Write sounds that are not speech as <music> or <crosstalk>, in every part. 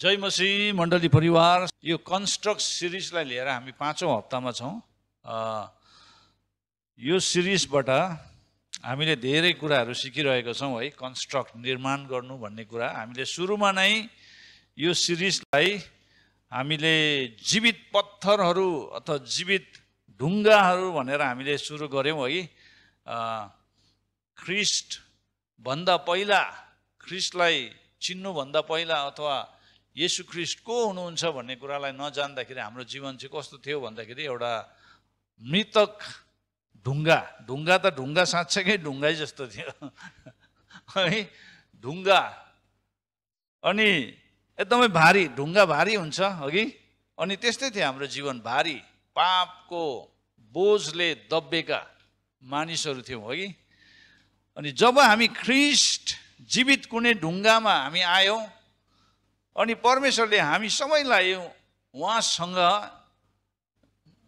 जय मसी मण्डली परिवार यो कन्स्ट्रक्ट सिरिजलाई लिएर हामी पाँचौँ हप्तामा छौँ यो सिरिजबाट हामीले धेरै कुराहरू सिकिरहेका छौँ है कन्स्ट्रक्ट निर्माण गर्नु भन्ने कुरा हामीले सुरुमा नै यो सिरिजलाई हामीले जीवित पत्थरहरू अथवा जीवित ढुङ्गाहरू भनेर हामीले सुरु गऱ्यौँ है ख्रिस्टभन्दा पहिला ख्रिस्टलाई चिन्नुभन्दा पहिला अथवा यसु ख्रिस्ट को हुनुहुन्छ भन्ने कुरालाई नजान्दाखेरि हाम्रो जीवन चाहिँ कस्तो थियो भन्दाखेरि एउटा मृतक ढुङ्गा ढुङ्गा त ढुङ्गा साँच्चैकै ढुङ्गै जस्तो थियो है ढुङ्गा अनि एकदमै भारी ढुङ्गा भारी हुन्छ अघि अनि त्यस्तै थियो हाम्रो जीवन भारी पापको बोझले दब्बेका मानिसहरू थियौँ अघि अनि जब हामी ख्रिस्ट जीवित कुनै ढुङ्गामा हामी आयौँ अनि परमेश्वरले हामी सबैलाई उहाँसँग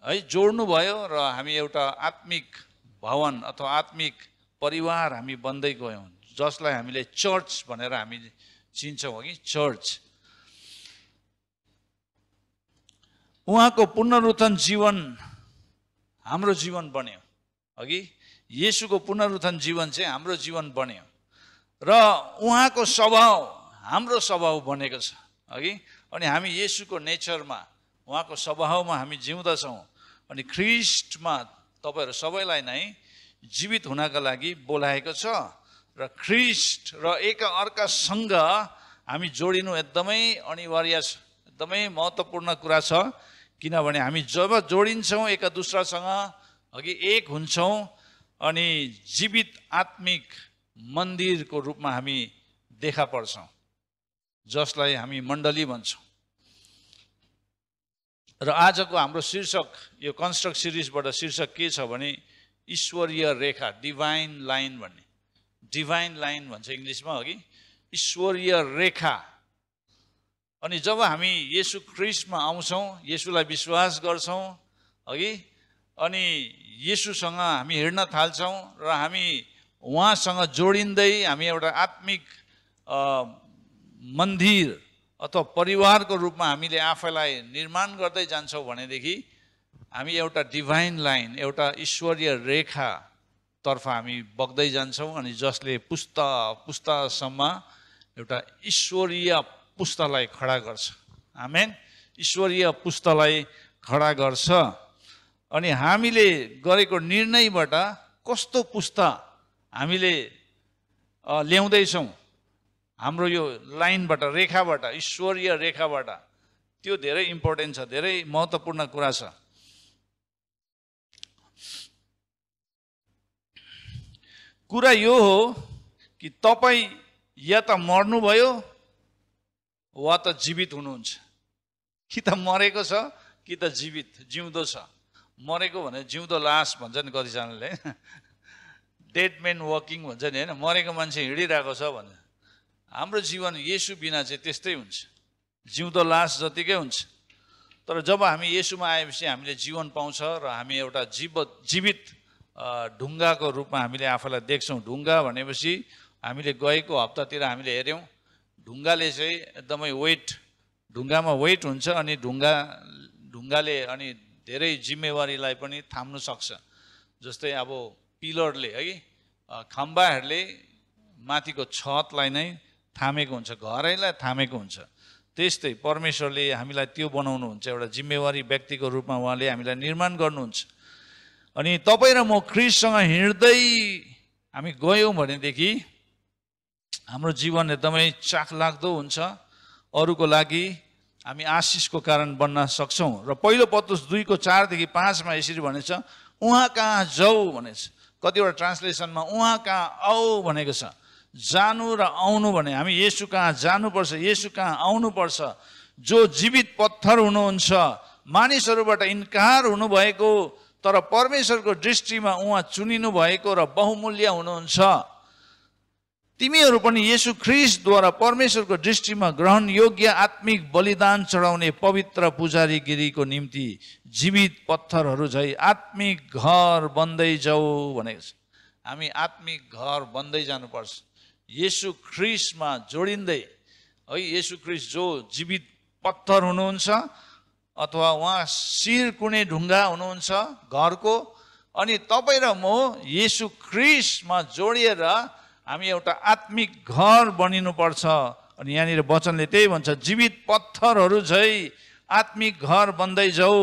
है जोड्नुभयो र हामी एउटा आत्मिक भवन अथवा आत्मिक परिवार हामी बन्दै गयौँ जसलाई हामीले चर्च भनेर हामी चिन्छौँ कि चर्च उहाँको पुनरुत्थान जीवन हाम्रो जीवन बन्यो अघि येसुको पुनरुत्थान जीवन चाहिँ हाम्रो जीवन बन्यो र उहाँको स्वभाव हाम्रो स्वभाव बनेको छ अघि अनि हामी यसुको नेचरमा उहाँको स्वभावमा हामी जिउँदछौँ अनि ख्रिस्टमा तपाईँहरू सबैलाई नै जीवित हुनका लागि बोलाएको छ र ख्रिस्ट र एक अर्कासँग हामी जोडिनु एकदमै अनिवार्य छ एकदमै महत्त्वपूर्ण कुरा छ किनभने हामी जब जोडिन्छौँ एका दुस्रासँग अघि एक हुन्छौँ अनि जीवित आत्मिक मन्दिरको रूपमा हामी देखा पर्छौँ जसलाई हामी मण्डली भन्छौँ र आजको हाम्रो शीर्षक यो कन्स्ट्रक्ट सिरिजबाट शीर्षक के छ भने ईश्वरीय रेखा डिभाइन लाइन भन्ने डिभाइन लाइन भन्छ इङ्ग्लिसमा अघि ईश्वरीय रेखा अनि जब हामी येसु क्रिस्टमा आउँछौँ येसुलाई विश्वास गर्छौँ अघि अनि येसुसँग हामी हिँड्न थाल्छौँ र हामी उहाँसँग जोडिँदै हामी एउटा आत्मिक मन्दिर अथवा परिवारको रूपमा हामीले आफैलाई निर्माण गर्दै जान्छौँ भनेदेखि हामी एउटा डिभाइन लाइन एउटा ईश्वरीय रेखातर्फ हामी बग्दै जान्छौँ अनि जसले पुस्ता पुस्तासम्म एउटा ईश्वरीय पुस्तालाई खडा गर्छ आमेन ईश्वरीय पुस्तालाई खडा गर्छ अनि हामीले गरेको निर्णयबाट कस्तो पुस्ता हामीले ल्याउँदैछौँ हाम्रो यो लाइनबाट रेखाबाट ईश्वरीय रेखाबाट त्यो धेरै इम्पोर्टेन्ट छ धेरै महत्त्वपूर्ण कुरा छ कुरा यो हो कि तपाईँ या त मर्नुभयो वा त जीवित हुनुहुन्छ कि त मरेको छ कि त जीवित जिउँदो छ मरेको भने जिउँदो लास भन्छ नि कतिजनाले डेड मेन वकिङ भन्छ नि होइन मरेको मान्छे हिँडिरहेको छ भने हाम्रो जीवन यसु बिना चाहिँ त्यस्तै हुन्छ जिउँदो लास जतिकै हुन्छ तर जब हामी यसुमा आएपछि हामीले जीवन पाउँछ र हामी एउटा जीव जीवित ढुङ्गाको रूपमा हामीले आफूलाई देख्छौँ ढुङ्गा भनेपछि हामीले गएको हप्तातिर हामीले हेऱ्यौँ ढुङ्गाले चाहिँ एकदमै वेट ढुङ्गामा वेट हुन्छ अनि ढुङ्गा ढुङ्गाले अनि धेरै जिम्मेवारीलाई पनि थाम्नु सक्छ जस्तै अब पिलरले है खम्बाहरूले माथिको छतलाई नै थामेको हुन्छ घरैलाई थामेको हुन्छ त्यस्तै परमेश्वरले हामीलाई त्यो बनाउनुहुन्छ एउटा जिम्मेवारी व्यक्तिको रूपमा उहाँले हामीलाई निर्माण गर्नुहुन्छ अनि तपाईँ र म क्रिससँग हिँड्दै हामी गयौँ भनेदेखि हाम्रो जीवन एकदमै चाखलाग्दो हुन्छ अरूको लागि हामी आशिषको कारण बन्न सक्छौँ र पहिलो पत्रुस दुईको चारदेखि पाँचमा यसरी भनेछ उहाँ कहाँ जाऊ भनेछ कतिवटा ट्रान्सलेसनमा उहाँ कहाँ आऊ भनेको छ जानु र आउनु भने हामी यसु कहाँ जानुपर्छ यसु कहाँ आउनुपर्छ जो जीवित पत्थर हुनुहुन्छ मानिसहरूबाट इन्कार हुनुभएको तर परमेश्वरको दृष्टिमा उहाँ चुनिनु भएको र बहुमूल्य हुनुहुन्छ तिमीहरू पनि यसु ख्रिसद्वारा परमेश्वरको दृष्टिमा ग्रहण योग्य आत्मिक बलिदान चढाउने पवित्र पुजारीगिरीको निम्ति जीवित पत्थरहरू झै आत्मिक घर बन्दै जाऊ भनेको छ हामी आत्मिक घर बन्दै जानुपर्छ यसु ख्रिसमा जोडिँदै है यसु ख्रिस जो जीवित पत्थर हुनुहुन्छ अथवा उहाँ शिर कुनै ढुङ्गा हुनुहुन्छ घरको अनि तपाईँ र म यसु ख्रिसमा जोडिएर हामी एउटा आत्मिक घर बनिनुपर्छ अनि यहाँनिर वचनले त्यही भन्छ जीवित पत्थरहरू झै आत्मिक घर बन्दै जाऊ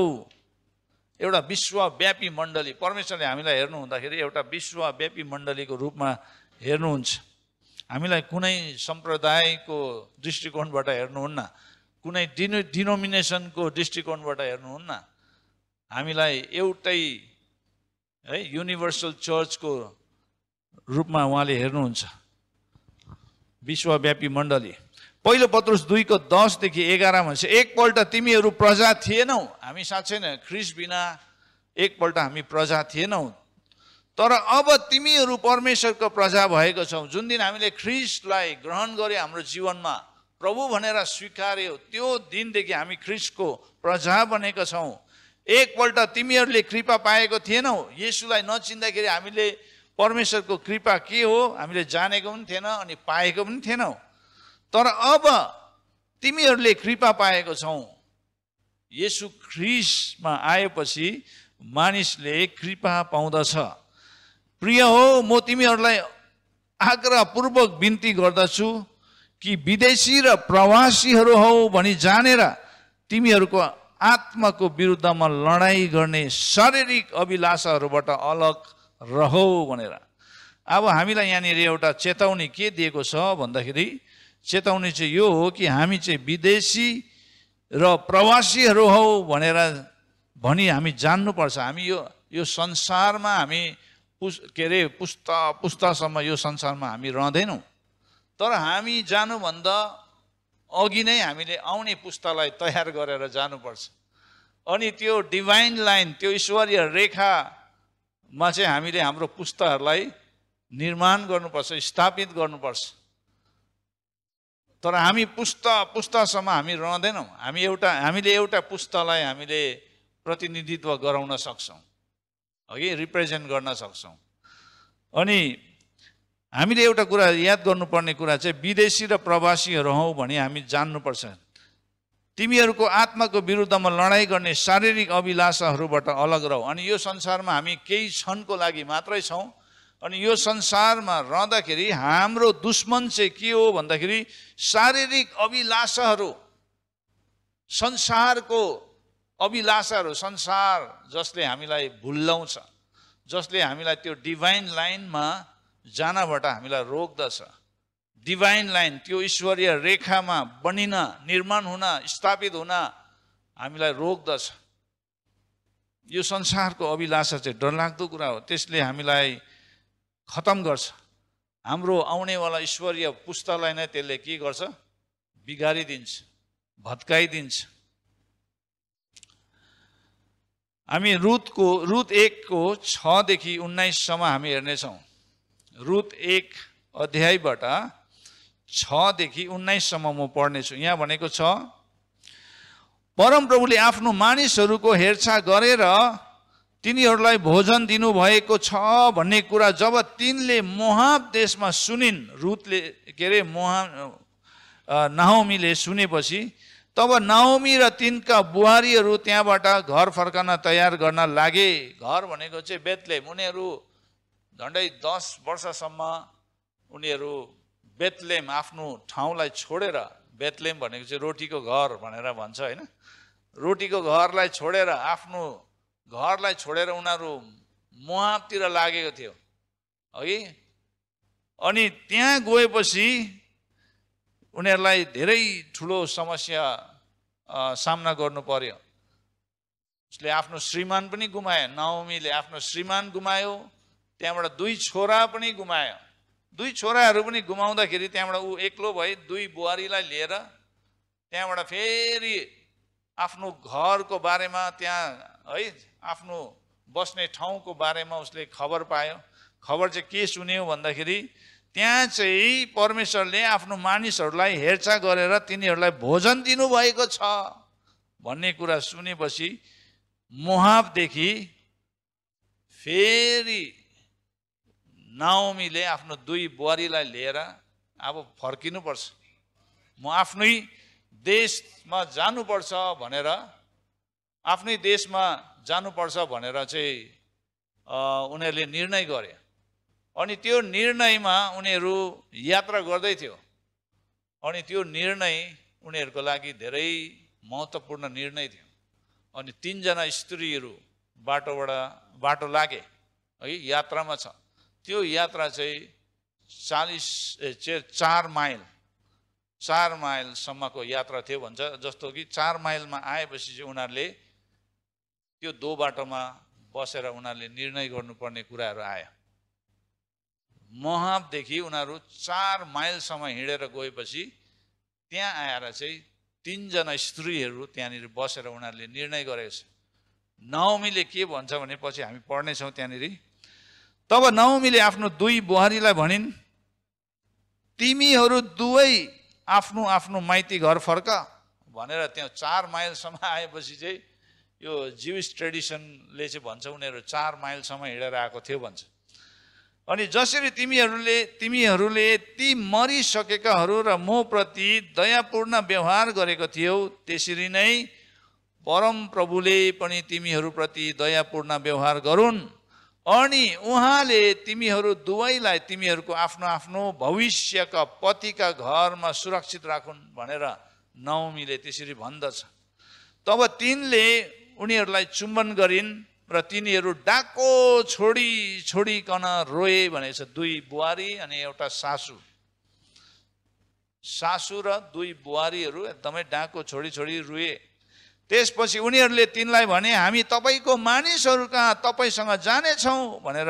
एउटा विश्वव्यापी मण्डली परमेश्वरले हामीलाई हेर्नु हुँदाखेरि एउटा विश्वव्यापी मण्डलीको रूपमा हेर्नुहुन्छ हामीलाई कुनै सम्प्रदायको दृष्टिकोणबाट हेर्नुहुन्न कुनै डिनो डिनोमिनेसनको दृष्टिकोणबाट हेर्नुहुन्न हामीलाई एउटै है युनिभर्सल चर्चको रूपमा उहाँले हेर्नुहुन्छ विश्वव्यापी मण्डली पहिलो पत्रुस दुईको दसदेखि एघारमा चाहिँ एकपल्ट तिमीहरू प्रजा थिएनौ हामी साँच्चै नै ख्रिस बिना एकपल्ट हामी प्रजा थिएनौँ तर अब तिमीहरू परमेश्वरको प्रजा भएको छौ जुन दिन हामीले ख्रिस्टलाई ग्रहण गऱ्यो हाम्रो जीवनमा प्रभु भनेर स्वीकार्यो त्यो दिनदेखि हामी ख्रिस्टको प्रजा बनेको छौँ एकपल्ट तिमीहरूले कृपा पाएको थिएनौ यसुलाई नचिन्दाखेरि हामीले परमेश्वरको कृपा के हो हामीले जानेको पनि थिएन अनि पाएको पनि थिएनौ तर अब तिमीहरूले कृपा पाएको छौ यसु ख्रिसमा आएपछि मानिसले कृपा पाउँदछ प्रिय हो म तिमीहरूलाई आग्रहपूर्वक बिन्ती गर्दछु कि विदेशी र प्रवासीहरू हौ भनी जानेर तिमीहरूको आत्माको विरुद्धमा लडाइँ गर्ने शारीरिक अभिलाषाहरूबाट अलग रहौ भनेर अब हामीलाई यहाँनिर एउटा चेतावनी के दिएको छ भन्दाखेरि चेतावनी चाहिँ यो हो कि हामी चाहिँ विदेशी र प्रवासीहरू हौ भनेर भनी हामी जान्नुपर्छ हामी यो यो संसारमा हामी पुस के अरे पुस्ता पुस्तासम्म यो संसारमा हामी रहँदैनौँ तर हामी जानुभन्दा अघि नै हामीले आउने पुस्तालाई तयार गरेर जानुपर्छ अनि त्यो डिभाइन लाइन त्यो ईश्वरीय रेखामा चाहिँ हामीले हाम्रो पुस्ताहरूलाई निर्माण गर्नुपर्छ स्थापित गर्नुपर्छ तर हामी पुस्ता पुस्तासम्म हामी रहँदैनौँ हामी एउटा हामीले एउटा पुस्तालाई हामीले प्रतिनिधित्व गराउन सक्छौँ अघि रिप्रेजेन्ट गर्न सक्छौँ अनि हामीले एउटा कुरा याद गर्नुपर्ने कुरा चाहिँ विदेशी र प्रवासीहरू हौ भने हामी जान्नुपर्छ तिमीहरूको आत्माको विरुद्धमा लडाइँ गर्ने शारीरिक अभिलाषाहरूबाट अलग रह अनि यो संसारमा हामी केही क्षणको लागि मात्रै छौँ अनि यो संसारमा रहँदाखेरि हाम्रो दुश्मन चाहिँ के हो भन्दाखेरि शारीरिक अभिलाषाहरू संसारको अभिलाषाहरू संसार जसले हामीलाई भुल्लाउँछ जसले हामीलाई त्यो डिभाइन लाइनमा जानबाट हामीलाई रोक्दछ डिभाइन लाइन त्यो ईश्वरीय रेखामा बनिन निर्माण हुन स्थापित हुन हामीलाई रोक्दछ यो संसारको अभिलाषा चाहिँ डरलाग्दो कुरा हो त्यसले हामीलाई खतम गर्छ हाम्रो आउनेवाला ईश्वरीय पुस्तालाई नै त्यसले के गर्छ बिगारिदिन्छ भत्काइदिन्छ हामी रुथको रुथ एकको छदेखि उन्नाइससम्म हामी हेर्नेछौँ रुथ एक अध्यायबाट छदेखि उन्नाइससम्म म पढ्नेछु यहाँ भनेको छ परमप्रभुले आफ्नो मानिसहरूको हेरचाह गरेर तिनीहरूलाई भोजन दिनुभएको छ भन्ने कुरा जब तिनले मोहाब देशमा सुनिन् रुतले के अरे मोहा नहौमीले सुनेपछि तब नाउमी र तिनका बुहारीहरू त्यहाँबाट घर फर्कन तयार गर्न लागे घर भनेको चाहिँ बेतलेम उनीहरू झन्डै दस वर्षसम्म उनीहरू बेतलेम आफ्नो ठाउँलाई छोडेर बेतलेम भनेको चाहिँ रोटीको घर भनेर भन्छ होइन रोटीको घरलाई छोडेर आफ्नो घरलाई छोडेर उनीहरू मुहातिर लागेको थियो है अनि त्यहाँ गएपछि उनीहरूलाई धेरै ठुलो समस्या सामना गर्नु पर्यो उसले आफ्नो श्रीमान पनि गुमायो नवमीले आफ्नो श्रीमान गुमायो त्यहाँबाट दुई छोरा पनि गुमायो दुई छोराहरू पनि गुमाउँदाखेरि त्यहाँबाट ऊ एक्लो भए दुई बुहारीलाई लिएर त्यहाँबाट फेरि आफ्नो घरको बारेमा त्यहाँ है आफ्नो बस्ने ठाउँको बारेमा उसले खबर पायो खबर चाहिँ के सुन्यो भन्दाखेरि त्यहाँ चाहिँ परमेश्वरले आफ्नो मानिसहरूलाई हेरचाह गरेर तिनीहरूलाई भोजन दिनुभएको छ भन्ने कुरा सुनेपछि मुहाबदेखि फेरि नाउमीले आफ्नो दुई बुहारीलाई लिएर अब फर्किनुपर्छ म आफ्नै देशमा जानुपर्छ भनेर आफ्नै देशमा जानुपर्छ भनेर चाहिँ उनीहरूले निर्णय गरे अनि त्यो निर्णयमा उनीहरू यात्रा गर्दै थियो अनि त्यो निर्णय उनीहरूको लागि धेरै महत्त्वपूर्ण निर्णय थियो अनि तिनजना स्त्रीहरू बाटोबाट बाटो लागे है यात्रामा छ त्यो यात्रा चाहिँ चालिस चार माइल चार माइलसम्मको यात्रा थियो भन्छ जस्तो कि चार माइलमा आएपछि चाहिँ उनीहरूले त्यो दो बाटोमा बसेर उनीहरूले निर्णय गर्नुपर्ने कुराहरू आयो महावदेखि उनीहरू चार माइलसम्म हिँडेर गएपछि त्यहाँ आएर चाहिँ तिनजना स्त्रीहरू त्यहाँनिर बसेर उनीहरूले निर्णय गरेको छ नवमीले के भन्छ भने पछि हामी पढ्नेछौँ त्यहाँनिर तब नवमीले आफ्नो दुई बुहारीलाई भनिन् तिमीहरू दुवै आफ्नो आफ्नो माइती घर फर्क भनेर त्यहाँ चार माइलसम्म आएपछि चाहिँ यो जिविस ट्रेडिसनले चाहिँ भन्छ उनीहरू चार माइलसम्म हिँडेर आएको थियो भन्छ अनि जसरी तिमीहरूले तिमीहरूले ती मरिसकेकाहरू र मप्रति दयापूर्ण व्यवहार गरेको थियौ त्यसरी नै परम प्रभुले पनि तिमीहरूप्रति दयापूर्ण व्यवहार गरून् अनि उहाँले तिमीहरू दुवैलाई तिमीहरूको आफ्नो आफ्नो भविष्यका पतिका घरमा सुरक्षित राखुन् भनेर नवमीले त्यसरी भन्दछ तब तिनले उनीहरूलाई चुम्बन गरिन् र तिनीहरू डाको छोडी छोडिकन रोए भनेछ दुई बुहारी अनि एउटा सासु सासु र दुई बुहारीहरू एकदमै डाको छोडी छोडी रोए त्यसपछि उनीहरूले तिनलाई भने हामी तपाईँको मानिसहरू कहाँ तपाईँसँग जानेछौँ भनेर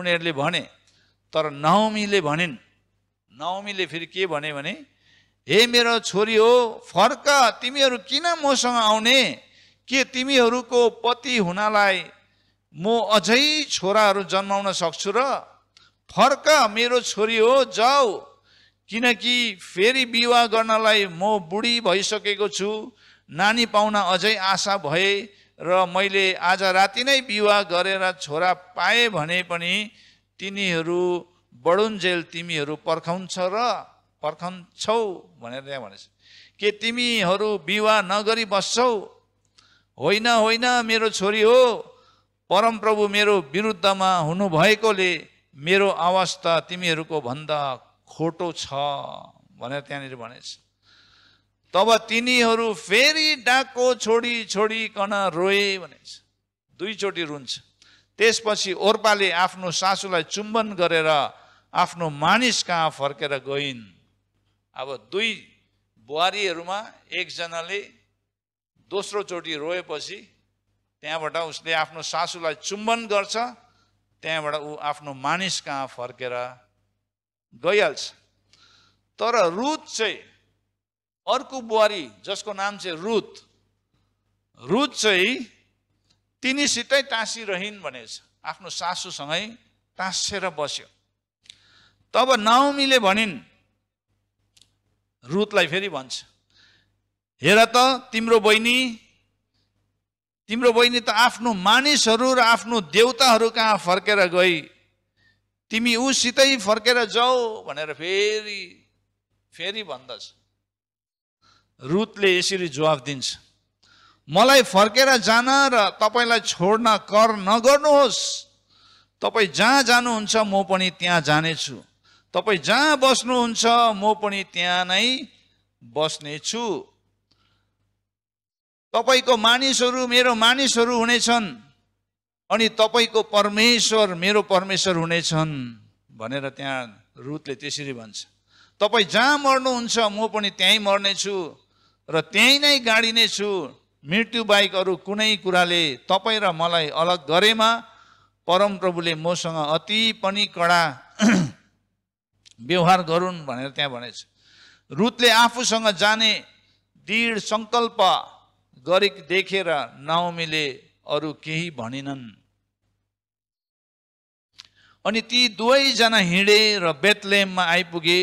उनीहरूले भने तर नवमीले भनिन् नवमीले फेरि के भने हे मेरो छोरी हो फर्क तिमीहरू किन मसँग आउने के तिमीहरूको पति हुनालाई म अझै छोराहरू जन्माउन सक्छु र फर्क मेरो छोरी हो जाऊ किनकि फेरि विवाह गर्नलाई म बुढी भइसकेको छु नानी पाउन अझै आशा भए र मैले आज राति नै विवाह गरेर छोरा पाएँ भने पनि तिनीहरू बडुन्जेल तिमीहरू पर्खाउँछ र पर्खाउँछौ भनेर त्यहाँ भनेछ के तिमीहरू विवाह नगरी बस्छौ होइन होइन मेरो छोरी हो परमप्रभु मेरो विरुद्धमा हुनुभएकोले मेरो अवस्था तिमीहरूको भन्दा खोटो छ भनेर त्यहाँनिर भनेछ तब तिनीहरू फेरि डाको छोडी छोडिकन रोए भनेछ दुईचोटि रुन्छ त्यसपछि ओर्पाले आफ्नो सासूलाई चुम्बन गरेर आफ्नो मानिस कहाँ फर्केर गइन् अब दुई बुहारीहरूमा एकजनाले दोस्रो दोस्रोचोटि रोएपछि त्यहाँबाट उसले आफ्नो सासुलाई चुम्बन गर्छ त्यहाँबाट ऊ आफ्नो मानिस कहाँ फर्केर गइहाल्छ तर रुत चाहिँ अर्को बुहारी जसको नाम चाहिँ रुत रुत चाहिँ तिनीसितै टाँसिरहन् भनेछ आफ्नो सासूसँगै टाँसेर बस्यो तब नाउमीले भनिन् रुतलाई फेरि भन्छ हेर त तिम्रो बहिनी तिम्रो बहिनी त आफ्नो मानिसहरू र आफ्नो देउताहरू कहाँ फर्केर गई तिमी ऊसितै फर्केर जाऊ भनेर फेरि फेरि भन्दछ रुतले यसरी जवाब दिन्छ मलाई फर्केर जान र तपाईँलाई छोड्न कर नगर्नुहोस् तपाईँ जहाँ जानुहुन्छ म पनि त्यहाँ जानेछु तपाईँ जहाँ बस्नुहुन्छ म पनि त्यहाँ नै बस्नेछु तपाईँको मानिसहरू मेरो मानिसहरू हुनेछन् अनि तपाईँको परमेश्वर मेरो परमेश्वर हुनेछन् भनेर त्यहाँ रुथले त्यसरी भन्छ तपाईँ जहाँ मर्नुहुन्छ म पनि त्यहीँ मर्नेछु र त्यहीँ नै नै छु मृत्यु बाहेक अरू कुनै कुराले तपाईँ र मलाई अलग गरेमा परमप्रभुले मसँग अति पनि कडा <clears throat> व्यवहार गरून् भनेर त्यहाँ भनेछ रुथले आफूसँग जाने दृढ सङ्कल्प गरेको देखेर नाउमीले अरू केही भनिनन् अनि ती दुवैजना हिँडे र बेतलेममा आइपुगे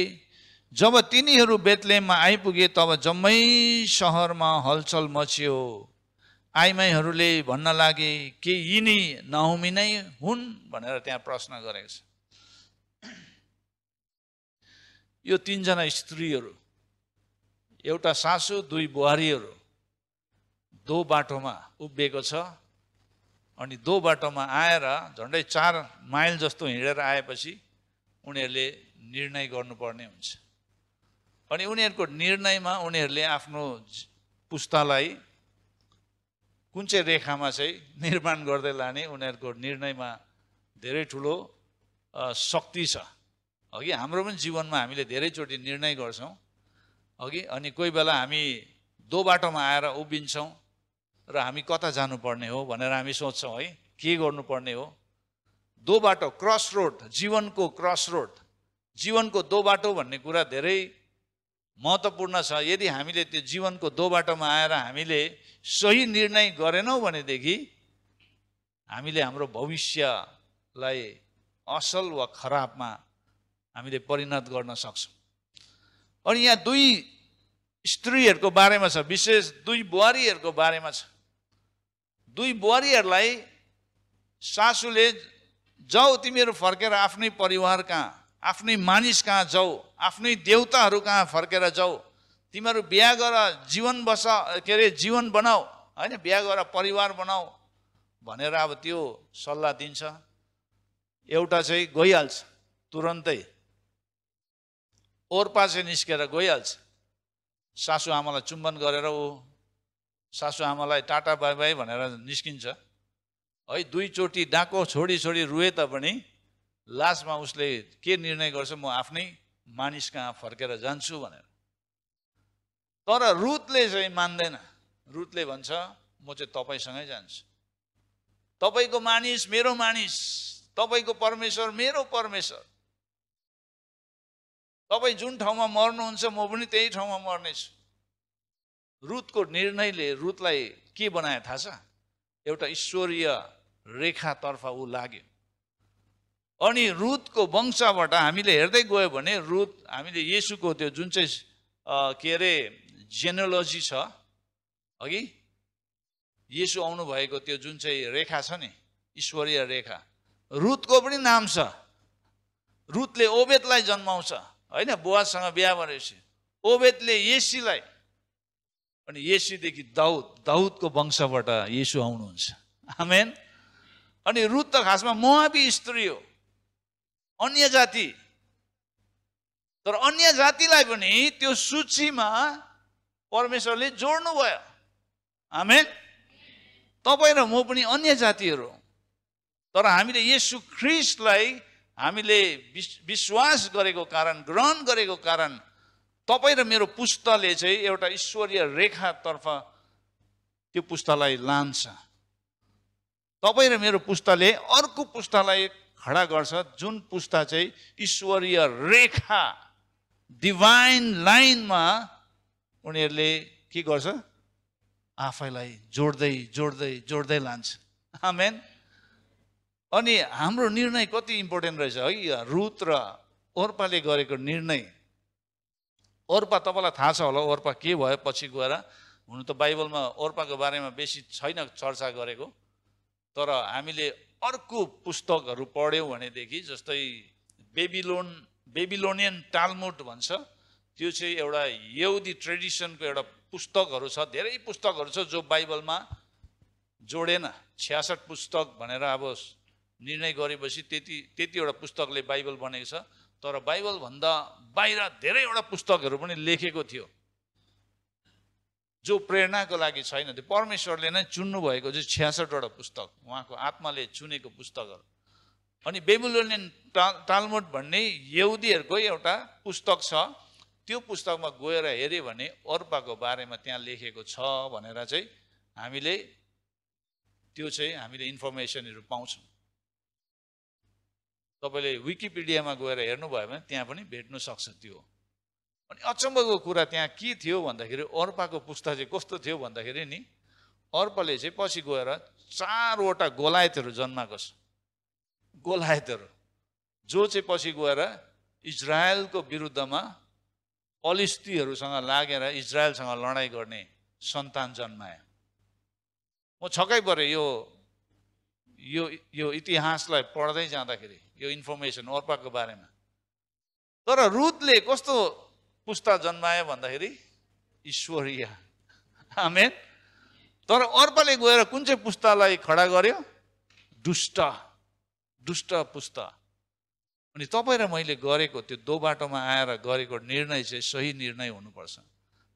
जब तिनीहरू बेतलेममा आइपुगे तब जम्मै सहरमा हलचल मचियो आइमाईहरूले भन्न लागे के यिनी नहुमी नै हुन् भनेर त्यहाँ प्रश्न गरेको छ यो तिनजना स्त्रीहरू एउटा सासु दुई बुहारीहरू दो बाटोमा उभिएको छ अनि दो बाटोमा आएर झन्डै चार माइल जस्तो हिँडेर आएपछि उनीहरूले निर्णय गर्नुपर्ने हुन्छ अनि उनीहरूको निर्णयमा उनीहरूले आफ्नो पुस्तालाई कुन चाहिँ रेखामा चाहिँ निर्माण गर्दै लाने उनीहरूको निर्णयमा धेरै ठुलो शक्ति छ अघि हाम्रो पनि जीवनमा हामीले धेरैचोटि निर्णय गर्छौँ अघि अनि कोही बेला हामी दो बाटोमा आएर उभिन्छौँ र हामी कता जानुपर्ने हो भनेर हामी सोच्छौँ है के गर्नुपर्ने हो दो बाटो क्रस रोड जीवनको क्रस रोड जीवनको दो बाटो भन्ने कुरा धेरै महत्त्वपूर्ण छ यदि हामीले त्यो जीवनको दो बाटोमा आएर हामीले सही निर्णय गरेनौँ भनेदेखि हामीले हाम्रो भविष्यलाई असल वा खराबमा हामीले परिणत गर्न सक्छौँ अनि यहाँ दुई स्त्रीहरूको बारेमा छ विशेष दुई बुहारीहरूको बारेमा छ दुई बुहारीहरूलाई सासूले जाऊ तिमीहरू फर्केर आफ्नै परिवार कहाँ आफ्नै मानिस कहाँ जाऊ आफ्नै देउताहरू कहाँ फर्केर जाऊ तिमीहरू बिहा गर जीवन बस के अरे जीवन बनाऊ होइन बिहा गर परिवार बनाऊ भनेर अब त्यो सल्लाह दिन्छ एउटा चाहिँ गइहाल्छ तुरन्तै ओर्पा चाहिँ निस्केर गइहाल्छ सासु आमालाई चुम्बन गरेर ऊ सासुआमालाई टाटा बाई बाई भनेर निस्किन्छ है दुईचोटि डाको छोडी छोडी रुए तापनि लास्टमा उसले के निर्णय गर्छ म आफ्नै मानिस कहाँ फर्केर जान्छु भनेर तर रुतले चाहिँ मान्दैन रुतले भन्छ म चाहिँ तपाईँसँगै जान्छु तपाईँको मानिस मेरो मानिस तपाईँको परमेश्वर मेरो परमेश्वर तपाईँ जुन ठाउँमा मर्नुहुन्छ म पनि त्यही ठाउँमा मर्नेछु रुथको निर्णयले रुथलाई के बनायो थाहा छ एउटा ईश्वरीय रेखातर्फ ऊ लाग्यो अनि रुथको वंशबाट हामीले हेर्दै गयो भने रुथ हामीले येसुको त्यो जुन चाहिँ के अरे जेनोलोजी छ अघि येसु आउनुभएको त्यो जुन चाहिँ रेखा छ नि ईश्वरीय रेखा रुथको पनि नाम छ रुथले ओबेदलाई जन्माउँछ होइन बुवासँग बिहा भनेपछि ओबेदले येसीलाई अनि येसुदेखि दाउद दाउदको वंशबाट येसु आउनुहुन्छ आमेन अनि रुथ त खासमा मोहाबी स्त्री हो अन्य जाति तर अन्य जातिलाई पनि त्यो सूचीमा परमेश्वरले जोड्नु भयो आमेन तपाईँ र म पनि अन्य जातिहरू तर हामीले यसु ख्रिस्टलाई हामीले विश्वास गरेको कारण ग्रहण गरेको कारण तपाईँ र मेरो पुस्ताले चाहिँ एउटा ईश्वरीय रेखातर्फ त्यो पुस्तालाई लान्छ तपाईँ र मेरो पुस्ताले अर्को पुस्तालाई खडा गर्छ जुन पुस्ता चाहिँ ईश्वरीय रेखा डिभाइन लाइनमा उनीहरूले के गर्छ आफैलाई जोड्दै जोड्दै जोड्दै लान्छ आमेन अनि हाम्रो निर्णय कति इम्पोर्टेन्ट रहेछ है रुत र ओर्पाले गरेको निर्णय ओर्पा तपाईँलाई थाहा छ होला ओर्पा के भयो पछि गएर हुनु त बाइबलमा ओर्पाको बारेमा बेसी छैन चर्चा गरेको तर हामीले अर्को पुस्तकहरू पढ्यौँ भनेदेखि जस्तै बेबिलोन बेबिलोनियन टालमुट भन्छ त्यो चाहिँ एउटा यौदी ट्रेडिसनको एउटा पुस्तकहरू छ धेरै पुस्तकहरू छ जो बाइबलमा जोडेन छ्यासठ पुस्तक भनेर अब निर्णय गरेपछि त्यति त्यतिवटा पुस्तकले बाइबल बनेको छ तर बाइबलभन्दा बाहिर धेरैवटा पुस्तकहरू पनि लेखेको थियो जो प्रेरणाको लागि छैन त्यो परमेश्वरले नै चुन्नुभएको चाहिँ छ्यासठवटा पुस्तक उहाँको आत्माले चुनेको पुस्तकहरू अनि बेबुलोनियन टा टालमोट भन्ने यहुदीहरूको एउटा पुस्तक छ त्यो पुस्तकमा गएर हेऱ्यो भने अर्पाको बारेमा त्यहाँ लेखेको छ भनेर चाहिँ हामीले त्यो चाहिँ हामीले इन्फर्मेसनहरू पाउँछौँ तपाईँले विकिपिडियामा गएर हेर्नुभयो भने त्यहाँ पनि भेट्नु सक्छ त्यो अनि अचम्मको कुरा त्यहाँ के थियो भन्दाखेरि अर्पाको पुस्ता चाहिँ कस्तो थियो भन्दाखेरि नि अर्पाले चाहिँ पछि गएर चारवटा गोलायतहरू जन्माएको छ गोलायतहरू जो चाहिँ पछि गएर इजरायलको विरुद्धमा अलिस्तीहरूसँग लागेर इजरायलसँग लडाइँ गर्ने सन्तान जन्मायो म छक्कै परेँ यो यो यो इतिहासलाई पढ्दै जाँदाखेरि यो इन्फर्मेसन अर्पाको बारेमा तर रुदले कस्तो पुस्ता जन्मायो भन्दाखेरि ईश्वरीय आमेन तर अर्पाले गएर कुन चाहिँ पुस्तालाई खडा गर्यो दुष्ट दुष्ट पुस्ता अनि तपाईँ र मैले गरेको त्यो दो बाटोमा आएर गरेको निर्णय चाहिँ सही निर्णय हुनुपर्छ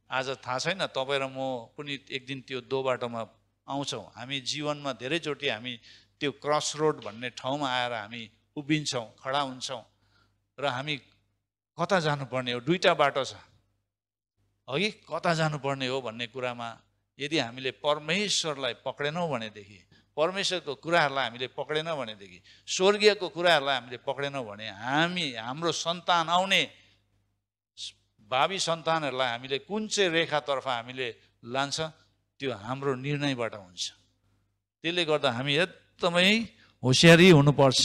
आज थाहा छैन तपाईँ र म पनि एक दिन त्यो दो बाटोमा आउँछौँ हामी जीवनमा धेरैचोटि हामी त्यो क्रस रोड भन्ने ठाउँमा आएर हामी उभिन्छौँ खडा हुन्छौँ र हामी कता जानुपर्ने हो दुईवटा बाटो छ अघि कता जानुपर्ने हो भन्ने कुरामा यदि हामीले परमेश्वरलाई पक्रेनौँ भनेदेखि परमेश्वरको कुराहरूलाई हामीले पक्रेनौँ भनेदेखि स्वर्गीयको कुराहरूलाई हामीले पक्रेनौँ भने हामी हाम्रो सन्तान आउने भावी सन्तानहरूलाई हामीले कुन चाहिँ रेखातर्फ हामीले लान्छ त्यो हाम्रो निर्णयबाट हुन्छ त्यसले गर्दा हामी एकदमै होसियारी हुनुपर्छ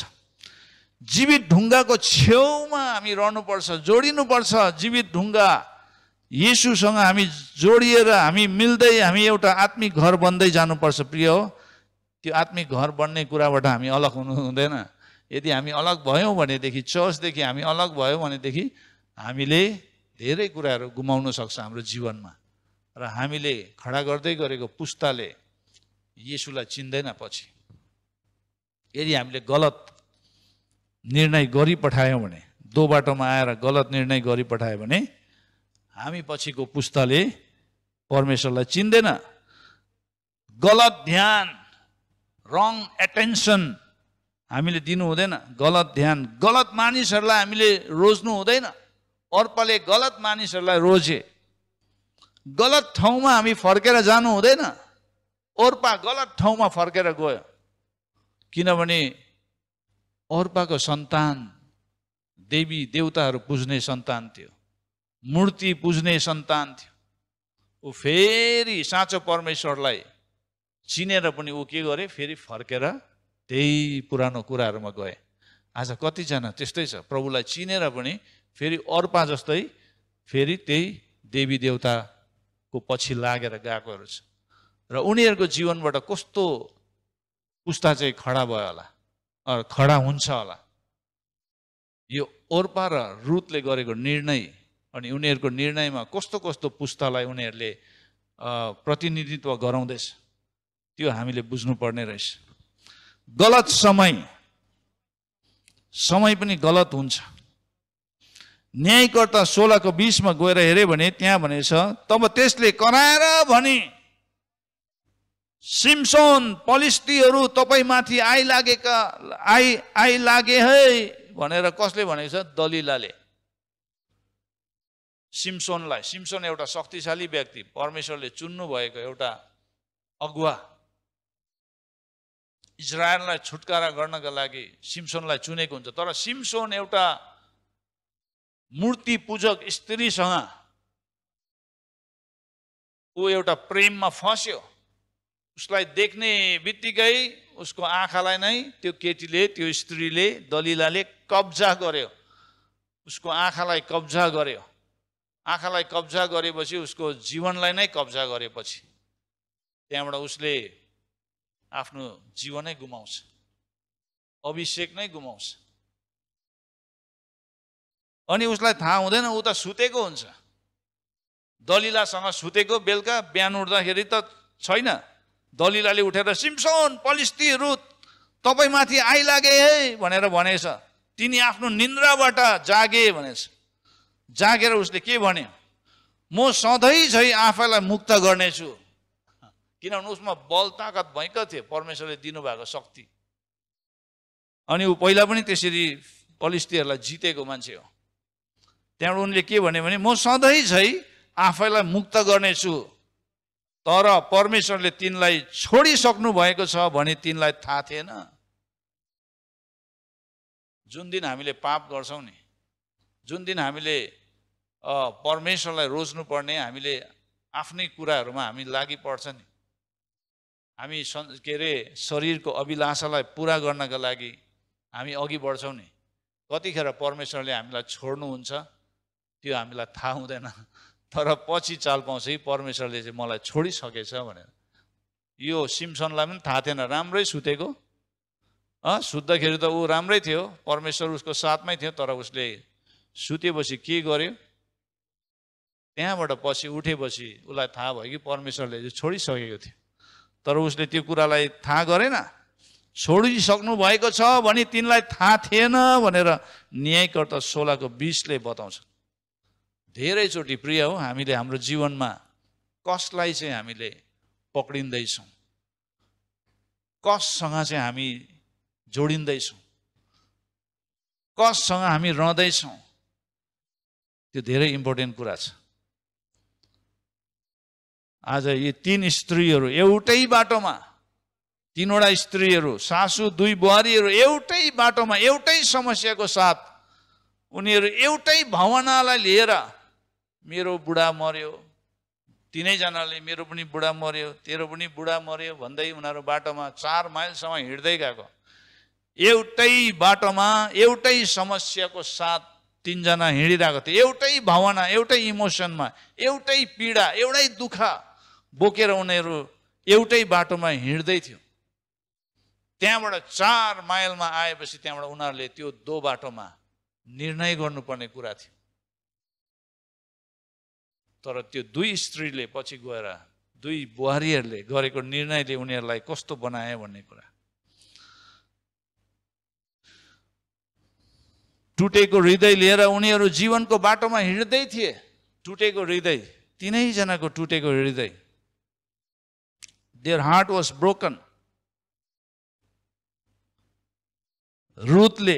जीवित ढुङ्गाको छेउमा हामी रहनुपर्छ जोडिनुपर्छ जीवित ढुङ्गा येसुसँग हामी जोडिएर हामी मिल्दै हामी एउटा आत्मिक घर बन्दै जानुपर्छ प्रिय हो त्यो आत्मिक घर बन्ने कुराबाट हामी अलग हुनु हुँदैन यदि हामी अलग भयौँ भनेदेखि चर्चदेखि हामी अलग भयौँ भनेदेखि हामीले धेरै कुराहरू गुमाउन सक्छ हाम्रो जीवनमा र हामीले खडा गर्दै गरेको पुस्ताले येसुलाई चिन्दैन पछि यदि हामीले गलत निर्णय गरिपठायौँ भने दो बाटोमा आएर गलत निर्णय गरिपठायो भने हामी पछिको पुस्ताले परमेश्वरलाई चिन्दैन गलत ध्यान रङ एटेन्सन हामीले दिनु हुँदैन गलत ध्यान गलत मानिसहरूलाई हामीले रोज्नु हुँदैन अर्पले गलत मानिसहरूलाई रोजे गलत ठाउँमा हामी फर्केर जानु हुँदैन ओर्पा गलत ठाउँमा फर्केर गयो किनभने अर्पाको सन्तान देवी देउताहरू पुज्ने सन्तान थियो मूर्ति पुज्ने सन्तान थियो ऊ फेरि साँचो परमेश्वरलाई चिनेर पनि ऊ के गरे फेरि फर्केर त्यही पुरानो कुराहरूमा गए आज कतिजना त्यस्तै छ प्रभुलाई चिनेर पनि फेरि अर्पा जस्तै फेरि त्यही देवी देउताको पछि लागेर गएकोहरू छ र उनीहरूको जीवनबाट कस्तो पुस्ता चाहिँ खडा भयो होला खडा हुन्छ होला यो ओर्पा र रुतले गरेको निर्णय अनि उनीहरूको निर्णयमा कस्तो कस्तो पुस्तालाई उनीहरूले प्रतिनिधित्व गराउँदैछ त्यो हामीले बुझ्नुपर्ने रहेछ गलत समय समय पनि गलत हुन्छ न्यायकर्ता सोह्रको बिसमा गएर हेऱ्यो भने त्यहाँ भनेछ तब त्यसले कराएर भने सिमसोन पलिस्टीहरू तपाईँमाथि आइलागेका आइ लागे है भनेर कसले भनेको छ दलिलाले सिमसोनलाई सिमसोन एउटा शक्तिशाली व्यक्ति परमेश्वरले चुन्नु भएको एउटा अगुवा इजरायललाई छुटकारा गर्नका लागि सिमसोनलाई चुनेको हुन्छ तर सिमसोन एउटा मूर्ति पूजक स्त्रीसँग ऊ एउटा प्रेममा फस्यो उसलाई देख्ने बित्तिकै उसको आँखालाई नै त्यो केटीले त्यो स्त्रीले दलिलाले कब्जा गर्यो उसको आँखालाई कब्जा गर्यो आँखालाई कब्जा गरेपछि उसको जीवनलाई नै कब्जा गरेपछि त्यहाँबाट उसले आफ्नो जीवनै गुमाउँछ अभिषेक नै गुमाउँछ अनि उसलाई थाहा हुँदैन ऊ त सुतेको हुन्छ दलिलासँग सुतेको बेलुका बिहान उठ्दाखेरि त छैन दलिलाले उठेर सिमसोन पलिस्तीहरू तपाईँमाथि आइलागे है भनेर भनेछ तिनी आफ्नो निन्द्राबाट जागे भनेछ जागेर उसले के भन्यो म सधैँ झै आफैलाई मुक्त गर्नेछु किनभने उसमा बल ताकत भइक थियो परमेश्वरले दिनुभएको शक्ति अनि ऊ पहिला पनि त्यसरी पलिस्तीहरूलाई जितेको मान्छे हो त्यहाँबाट उनले के भन्यो भने म सधैँ झै आफैलाई मुक्त गर्नेछु तर परमेश्वरले तिनलाई छोडिसक्नु भएको छ भने तिनलाई थाहा थिएन जुन दिन हामीले पाप गर्छौँ नि जुन दिन हामीले परमेश्वरलाई रोज्नुपर्ने हामीले आफ्नै कुराहरूमा हामी लागि पर्छ नि हामी सन् के अरे शरीरको अभिलाषालाई पुरा गर्नका लागि हामी अघि बढ्छौँ नि कतिखेर परमेश्वरले हामीलाई छोड्नुहुन्छ त्यो हामीलाई थाहा हुँदैन तर पछि चाल पाउँछ कि परमेश्वरले चाहिँ मलाई छोडिसकेछ भनेर यो सिमसनलाई पनि थाहा थिएन राम्रै सुतेको सुत्दाखेरि त ऊ राम्रै थियो परमेश्वर उसको साथमै थियो तर उसले सुतेपछि के गर्यो त्यहाँबाट पछि उठेपछि उसलाई थाहा भयो कि परमेश्वरले चाहिँ छोडिसकेको थियो तर उसले त्यो कुरालाई थाहा गरेन छोडिसक्नु भएको छ भने तिनलाई थाहा थिएन भनेर न्यायकर्ता सोह्रको बिसले बताउँछन् धेरैचोटि प्रिय हो हामीले हाम्रो जीवनमा कसलाई चाहिँ हामीले पक्रिँदैछौँ कससँग चाहिँ हामी जोडिँदैछौँ कससँग हामी रहँदैछौँ त्यो धेरै इम्पोर्टेन्ट कुरा छ आज यी तिन स्त्रीहरू एउटै बाटोमा तिनवटा स्त्रीहरू सासु दुई बुहारीहरू एउटै बाटोमा एउटै समस्याको साथ उनीहरू एउटै भावनालाई लिएर मेरो बुढा मर्यो तिनैजनाले मेरो पनि बुढा मर्यो तेरो पनि बुढा मर्यो भन्दै उनीहरू बाटोमा चार माइलसम्म हिँड्दै गएको एउटै बाटोमा एउटै समस्याको साथ तिनजना हिँडिरहेको थियो एउटै भावना एउटै इमोसनमा एउटै पीडा एउटै दुःख बोकेर उनीहरू एउटै बाटोमा हिँड्दै थियो त्यहाँबाट चार माइलमा आएपछि त्यहाँबाट उनीहरूले त्यो दो बाटोमा निर्णय गर्नुपर्ने कुरा थियो तर त्यो दुई स्त्रीले पछि गएर दुई बुहारीहरूले गरेको निर्णयले उनीहरूलाई कस्तो बनायो भन्ने कुरा टुटेको हृदय लिएर उनीहरू जीवनको बाटोमा हिँड्दै थिए टुटेको हृदय तिनैजनाको टुटेको हृदय देयर हार्ट वाज ब्रोकन रुतले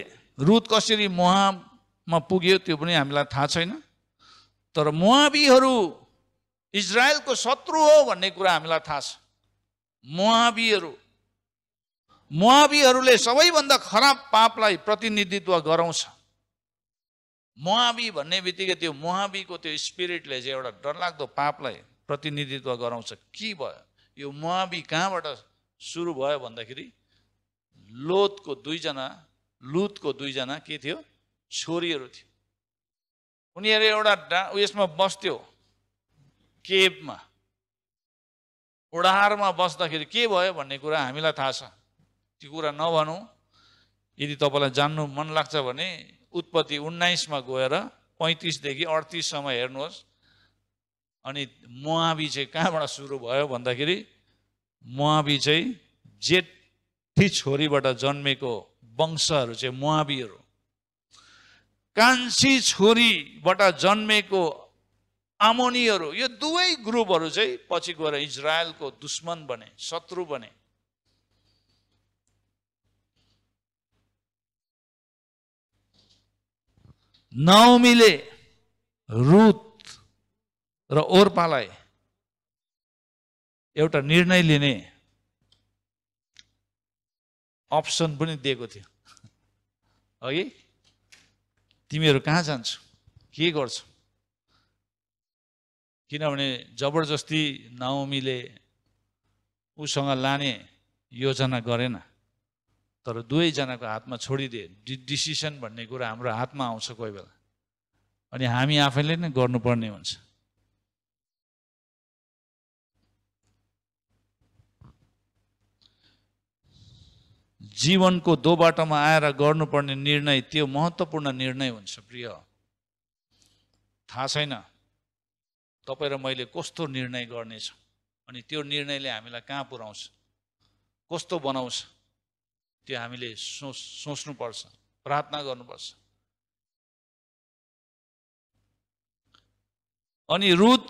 रुत कसरी मुहामा पुग्यो त्यो पनि हामीलाई थाहा छैन तर मुहाबीहरू इजरायलको शत्रु हो भन्ने कुरा हामीलाई थाहा छ मुहाबीहरू मुहाबीहरूले सबैभन्दा खराब पापलाई प्रतिनिधित्व गराउँछ मुहाबी भन्ने बित्तिकै त्यो मुहाबीको त्यो स्पिरिटले चाहिँ एउटा डरलाग्दो पापलाई प्रतिनिधित्व गराउँछ के भयो यो मुहाबी कहाँबाट सुरु भयो भन्दाखेरि लोतको दुईजना लुतको दुईजना के थियो छोरीहरू थियो उनीहरू एउटा डा उयसमा बस्थ्यो केबमा ओडारमा बस्दाखेरि के भयो भन्ने कुरा हामीलाई थाहा छ त्यो कुरा नभनौँ यदि तपाईँलाई जान्नु मन लाग्छ भने उत्पत्ति उन्नाइसमा गएर पैँतिसदेखि अडतिससम्म हेर्नुहोस् अनि मुआबी चाहिँ कहाँबाट सुरु भयो भन्दाखेरि मुआबी चाहिँ जेठी छोरीबाट जन्मेको वंशहरू चाहिँ मुआबीहरू कान्छी छोरीबाट जन्मेको आमोनीहरू यो दुवै ग्रुपहरू चाहिँ पछि गएर इजरायलको दुश्मन बने शत्रु बने नौमीले रुत र ओर्पालाई एउटा निर्णय लिने अप्सन पनि दिएको थियो अघि तिमीहरू कहाँ जान्छौ के गर्छौ किनभने जबरजस्ती नाउमीले उसँग लाने योजना गरेन तर दुवैजनाको हातमा छोडिदिए डि डिसिसन भन्ने कुरा हाम्रो हातमा आउँछ कोही बेला अनि हामी आफैले नै गर्नुपर्ने हुन्छ जीवनको दोबाटोमा आएर गर्नुपर्ने निर्णय त्यो महत्त्वपूर्ण निर्णय हुन्छ प्रिय थाहा छैन तपाईँ र मैले कस्तो निर्णय गर्नेछ अनि त्यो निर्णयले हामीलाई कहाँ पुऱ्याउँछ कस्तो बनाउँछ त्यो हामीले सोच सोच्नुपर्छ प्रार्थना गर्नुपर्छ अनि रुत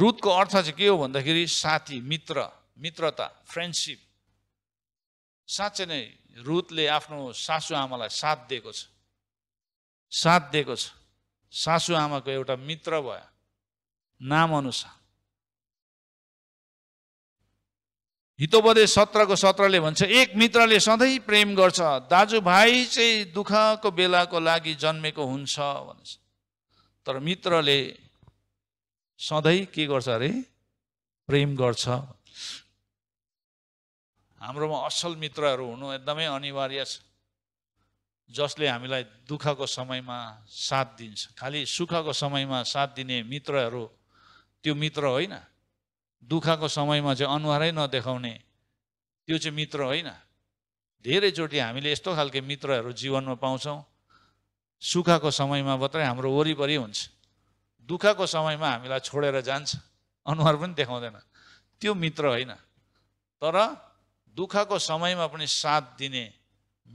रुतको अर्थ चाहिँ के हो भन्दाखेरि साथी मित्र मित्रता फ्रेन्डसिप साँच्चै नै रुतले आफ्नो सासुआमालाई साथ दिएको छ साथ दिएको छ सासूआमाको एउटा मित्र भयो नामअनुसार हितोपदे सत्रको सत्रले भन्छ एक मित्रले सधैँ प्रेम गर्छ दाजुभाइ चाहिँ दुःखको बेलाको लागि जन्मेको हुन्छ भन्छ तर मित्रले सधैँ के गर्छ अरे प्रेम गर्छ हाम्रोमा असल मित्रहरू हुनु एकदमै अनिवार्य छ जसले हामीलाई दुःखको समयमा साथ दिन्छ खालि सुखको समयमा साथ दिने मित्रहरू त्यो मित्र होइन दुःखको समयमा चाहिँ अनुहारै नदेखाउने त्यो चाहिँ मित्र होइन धेरैचोटि हामीले यस्तो खालको मित्रहरू जीवनमा पाउँछौँ सुखको समयमा मात्रै हाम्रो वरिपरि हुन्छ दुःखको समयमा हामीलाई छोडेर जान्छ अनुहार पनि देखाउँदैन त्यो मित्र होइन तर दुःखको समयमा पनि साथ दिने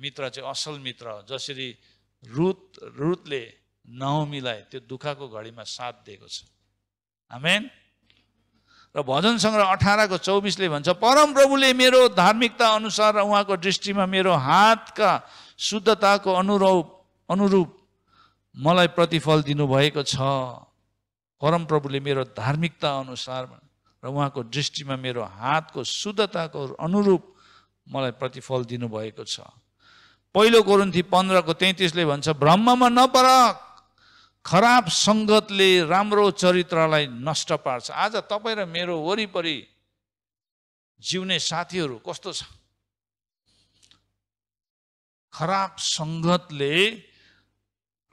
मित्र चाहिँ असल मित्र जसरी रुत रुतले नवमीलाई त्यो दुःखको घडीमा साथ दिएको छ आमेन र भजन सङ्ग्रह अठारको चौबिसले भन्छ परम प्रभुले मेरो धार्मिकता अनुसार र उहाँको दृष्टिमा मेरो हातका शुद्धताको अनुरूप अनुरूप मलाई प्रतिफल दिनुभएको छ परम प्रभुले मेरो धार्मिकता अनुसार र उहाँको दृष्टिमा मेरो हातको शुद्धताको अनुरूप मलाई प्रतिफल दिनुभएको छ पहिलो गोरुन्थी पन्ध्रको तेत्तिसले भन्छ ब्रह्ममा नपरक खराब सङ्गतले राम्रो चरित्रलाई नष्ट पार्छ आज तपाईँ र मेरो वरिपरि जिउने साथीहरू कस्तो छ खराब सङ्गतले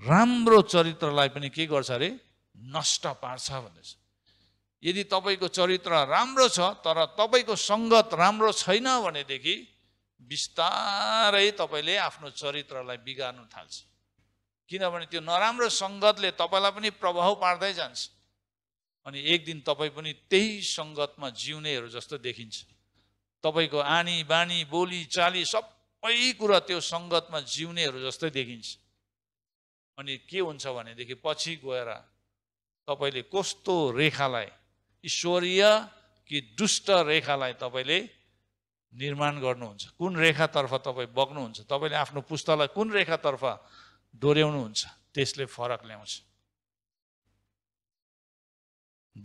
राम्रो चरित्रलाई पनि के गर्छ अरे नष्ट पार्छ भन्दैछ यदि तपाईँको चरित्र राम्रो छ तर तपाईँको सङ्गत राम्रो छैन भनेदेखि बिस्तारै तपाईँले आफ्नो चरित्रलाई बिगार्नु थाल्छ किनभने त्यो नराम्रो सङ्गतले तपाईँलाई पनि प्रभाव पार्दै जान्छ अनि एक दिन तपाईँ पनि त्यही सङ्गतमा जिउनेहरू जस्तो देखिन्छ तपाईँको आनी बानी बोली चाली सबै कुरा त्यो सङ्गतमा जिउनेहरू जस्तै देखिन्छ अनि के हुन्छ भनेदेखि पछि गएर तपाईँले कस्तो रेखालाई ईश्वरीय कि दुष्ट रेखालाई तपाईँले निर्माण गर्नुहुन्छ कुन रेखातर्फ तपाईँ बग्नुहुन्छ तपाईँले आफ्नो पुस्तालाई कुन रेखातर्फ डोर्याउनुहुन्छ त्यसले फरक ल्याउँछ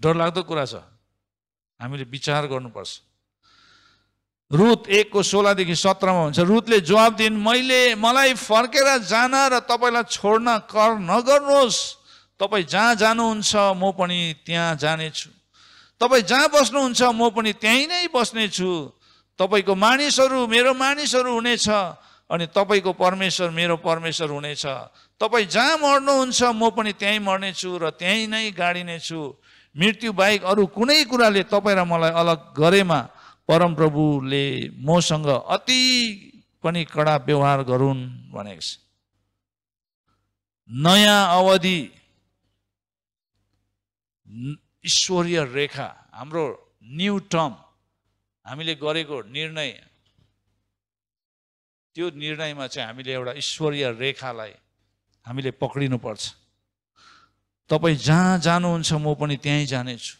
डरलाग्दो कुरा छ हामीले विचार गर्नुपर्छ रुत एकको सोह्रदेखि सत्रमा हुन्छ रुतले जवाब दिन् मैले मलाई फर्केर जान र तपाईँलाई छोड्न कर नगर्नुहोस् तपाईँ जहाँ जानुहुन्छ म पनि त्यहाँ जानेछु तपाईँ जहाँ बस्नुहुन्छ म पनि त्यहीँ नै बस्नेछु तपाईँको मानिसहरू मेरो मानिसहरू हुनेछ अनि तपाईँको परमेश्वर मेरो परमेश्वर हुनेछ तपाईँ जहाँ मर्नुहुन्छ म पनि त्यहीँ मर्नेछु र त्यहीँ नै गाडिनेछु मृत्यु बाहेक अरू कुनै कुराले तपाईँ र मलाई अलग गरेमा परमप्रभुले मसँग अति पनि कडा व्यवहार गरून् भनेको छ नयाँ अवधि ईश्वरीय रेखा हाम्रो न्यु टर्म हामीले गरेको निर्णय त्यो निर्णयमा चाहिँ हामीले एउटा ईश्वरीय रेखालाई हामीले पक्रिनुपर्छ तपाईँ जहाँ जानुहुन्छ म पनि त्यहीँ जानेछु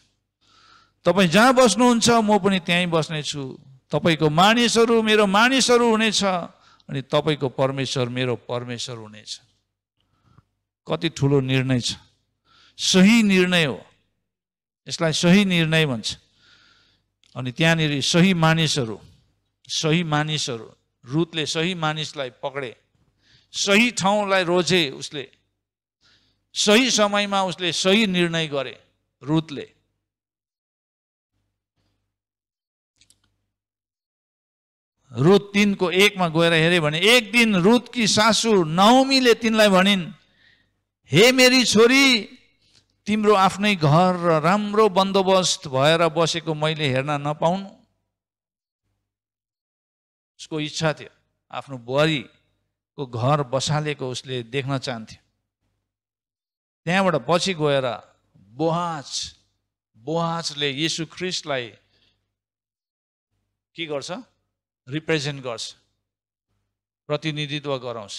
तपाईँ जहाँ बस्नुहुन्छ म पनि त्यहीँ बस्नेछु तपाईँको मानिसहरू मेरो मानिसहरू हुनेछ अनि तपाईँको परमेश्वर मेरो परमेश्वर हुनेछ कति ठुलो निर्णय छ सही निर्णय हो यसलाई सही निर्णय भन्छ अनि त्यहाँनिर सही मानिसहरू सही मानिसहरू रुतले सही मानिसलाई पक्रे सही ठाउँलाई रोजे उसले सही समयमा उसले सही निर्णय गरे रुतले रुथ तिनको एकमा गएर हेऱ्यो भने एक दिन रुथकी सासु नौमीले तिनलाई भनिन् हे मेरी छोरी तिम्रो आफ्नै घर र राम्रो बन्दोबस्त भएर बसेको मैले हेर्न नपाउनु उसको इच्छा थियो आफ्नो बुहारीको घर बसालेको उसले देख्न चाहन्थ्यो त्यहाँबाट पछि गएर बोहाज बोहाचले यीशु ख्रिस्टलाई के गर्छ रिप्रेजेन्ट गर्छ प्रतिनिधित्व गराउँछ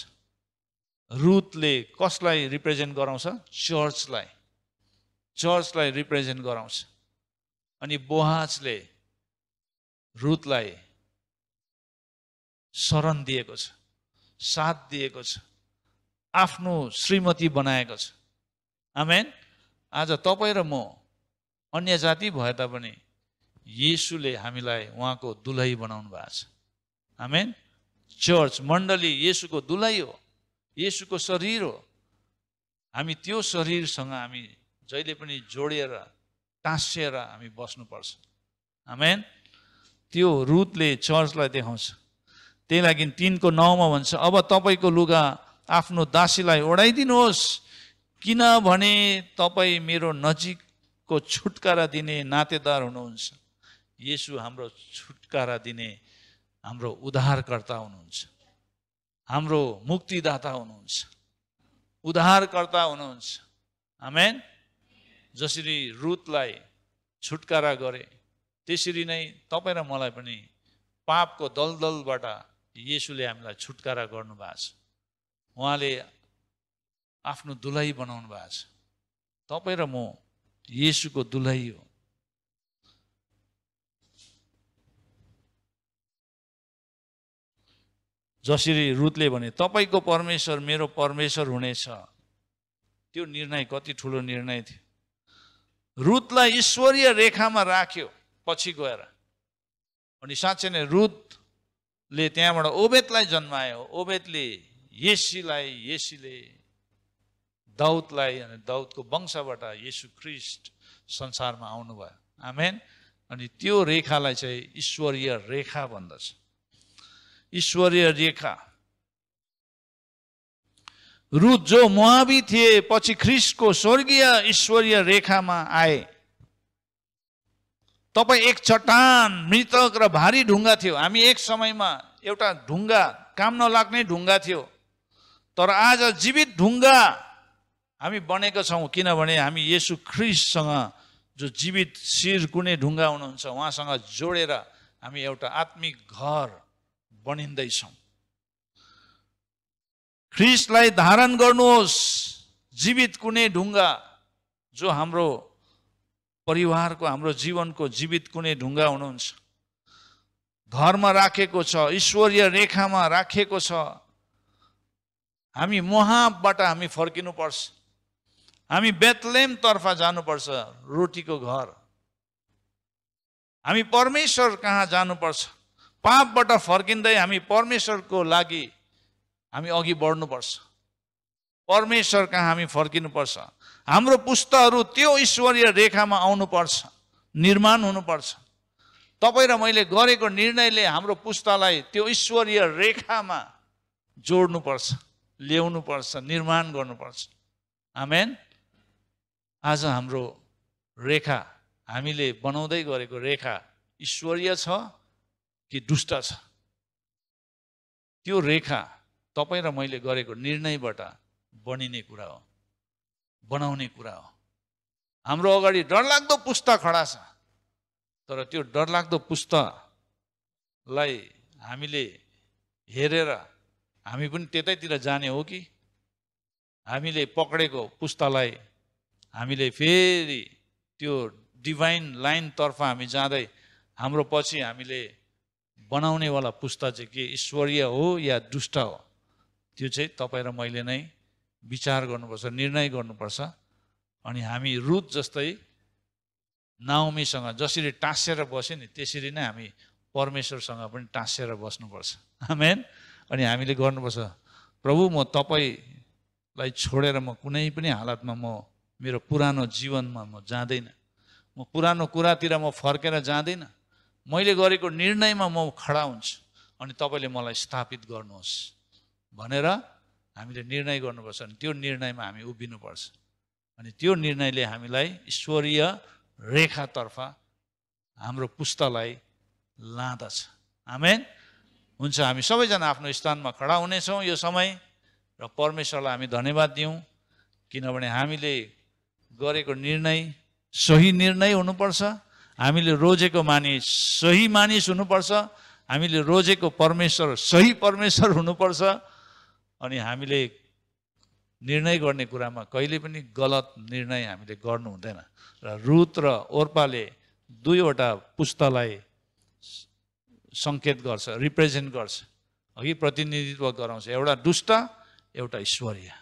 रुथले कसलाई रिप्रेजेन्ट गराउँछ चर्चलाई चर्चलाई रिप्रेजेन्ट गराउँछ अनि बोहाजले रुथलाई शरण दिएको छ साथ दिएको छ आफ्नो श्रीमती बनाएको छ आमेन आज तपाईँ र म अन्य जाति भए तापनि येसुले हामीलाई उहाँको दुलही बनाउनु भएको छ आमेन चर्च मण्डली येसुको दुलही हो येसुको शरीर हो हामी त्यो शरीरसँग हामी जहिले पनि जोडेर टाँसिएर हामी बस्नुपर्छ हामी त्यो रुतले चर्चलाई देखाउँछ त्यही लागि तिनको नौमा भन्छ अब तपाईँको लुगा आफ्नो दासीलाई ओढाइदिनुहोस् किनभने तपाईँ मेरो नजिकको छुटकारा दिने नातेदार हुनुहुन्छ यसु हाम्रो छुटकारा दिने हाम्रो उद्धारकर्ता हुनुहुन्छ हाम्रो मुक्तिदाता हुनुहुन्छ उद्धारकर्ता हुनुहुन्छ आमेन जसरी रुतलाई छुटकारा गरे त्यसरी नै तपाईँ र मलाई पनि पापको दलदलबाट येसुले हामीलाई छुटकारा गर्नुभएको छ उहाँले आफ्नो दुलही बनाउनु भएको छ तपाईँ र म यसुको दुलही हो जसरी रुतले भने तपाईँको परमेश्वर मेरो परमेश्वर हुनेछ त्यो निर्णय कति ठुलो निर्णय थियो रुदलाई ईश्वरीय रेखामा राख्यो पछि गएर अनि साँच्चै नै रुदले त्यहाँबाट ओबेदलाई जन्मायो ओबेदले येसीलाई येसीले दाउदलाई अनि दाउदको वंशबाट येसु ख्रिस्ट संसारमा आउनुभयो आमेन अनि त्यो रेखालाई चाहिँ ईश्वरीय रेखा भन्दछ ईश्वरीय रेखा रुद जो मुहावी थिए पछि ख्रिस्टको स्वर्गीय ईश्वरीय रेखामा आए तपाईँ एक चट्टान मृतक र भारी ढुङ्गा थियो हामी एक समयमा एउटा ढुङ्गा काम नलाग्ने ढुङ्गा थियो तर आज जीवित ढुङ्गा हामी बनेका छौँ किनभने हामी यसु ख्रिससँग जो जीवित शिर कुनै ढुङ्गा हुनुहुन्छ उहाँसँग जोडेर हामी एउटा आत्मिक घर बनिँदैछौँ ख्रिस्टलाई धारण गर्नुहोस् जीवित कुनै ढुङ्गा जो हाम्रो परिवारको हाम्रो जीवनको जीवित कुनै ढुङ्गा हुनुहुन्छ घरमा राखेको छ ईश्वरीय रेखामा राखेको छ हामी मुहाबबाट हामी फर्किनुपर्छ हामी बेतलेमतर्फ जानुपर्छ रोटीको घर हामी परमेश्वर कहाँ जानुपर्छ पापबाट फर्किँदै हामी परमेश्वरको लागि हामी अघि बढ्नुपर्छ परमेश्वर कहाँ हामी फर्किनुपर्छ हाम्रो पुस्ताहरू त्यो ईश्वरीय रेखामा आउनुपर्छ निर्माण हुनुपर्छ तपाईँ र मैले गरेको निर्णयले हाम्रो पुस्तालाई त्यो ईश्वरीय रेखामा जोड्नुपर्छ ल्याउनुपर्छ निर्माण गर्नुपर्छ आमेन आज हाम्रो रेखा हामीले बनाउँदै गरेको रेखा ईश्वरीय छ कि दुष्ट छ त्यो रेखा तपाईँ र मैले गरेको निर्णयबाट बनिने कुरा हो बनाउने कुरा हो हाम्रो अगाडि डरलाग्दो पुस्ता खडा छ तर त्यो डरलाग्दो पुस्तालाई हामीले हेरेर हामी पनि त्यतैतिर जाने हो कि हामीले पक्रेको पुस्तालाई हामीले फेरि त्यो डिभाइन लाइनतर्फ हामी जाँदै हाम्रो पछि हामीले बनाउनेवाला पुस्ता चाहिँ के ईश्वरीय हो या दुष्ट हो त्यो चाहिँ तपाईँ र मैले नै विचार गर्नुपर्छ निर्णय गर्नुपर्छ अनि हामी रुद जस्तै नाउमीसँग जसरी टाँसेर बस्यो नि त्यसरी नै हामी परमेश्वरसँग पनि टाँसेर बस्नुपर्छ आमेन अनि हामीले गर्नुपर्छ प्रभु म तपाईँलाई छोडेर म कुनै पनि हालतमा म मेरो पुरानो जीवनमा म जाँदैन म पुरानो कुरातिर म फर्केर जाँदैन मैले गरेको निर्णयमा म खडा हुन्छु अनि तपाईँले मलाई स्थापित गर्नुहोस् भनेर हामीले निर्णय गर्नुपर्छ अनि त्यो निर्णयमा हामी उभिनुपर्छ अनि त्यो निर्णयले हामीलाई ईश्वरीय रेखातर्फ हाम्रो पुस्तालाई लाँदछ आमेन हुन्छ हामी सबैजना आफ्नो स्थानमा खडा हुनेछौँ यो समय र परमेश्वरलाई हामी धन्यवाद दिउँ किनभने हामीले गरेको निर्णय सही निर्णय हुनुपर्छ हामीले रोजेको मानिस सही मानिस हुनुपर्छ हामीले रोजेको परमेश्वर सही परमेश्वर हुनुपर्छ अनि हामीले निर्णय गर्ने कुरामा कहिले पनि गलत निर्णय हामीले गर्नु हुँदैन र रुत र ओर्पाले दुईवटा पुस्तालाई सङ्केत गर्छ रिप्रेजेन्ट गर्छ अघि प्रतिनिधित्व गराउँछ एउटा दुष्ट एउटा ईश्वरीय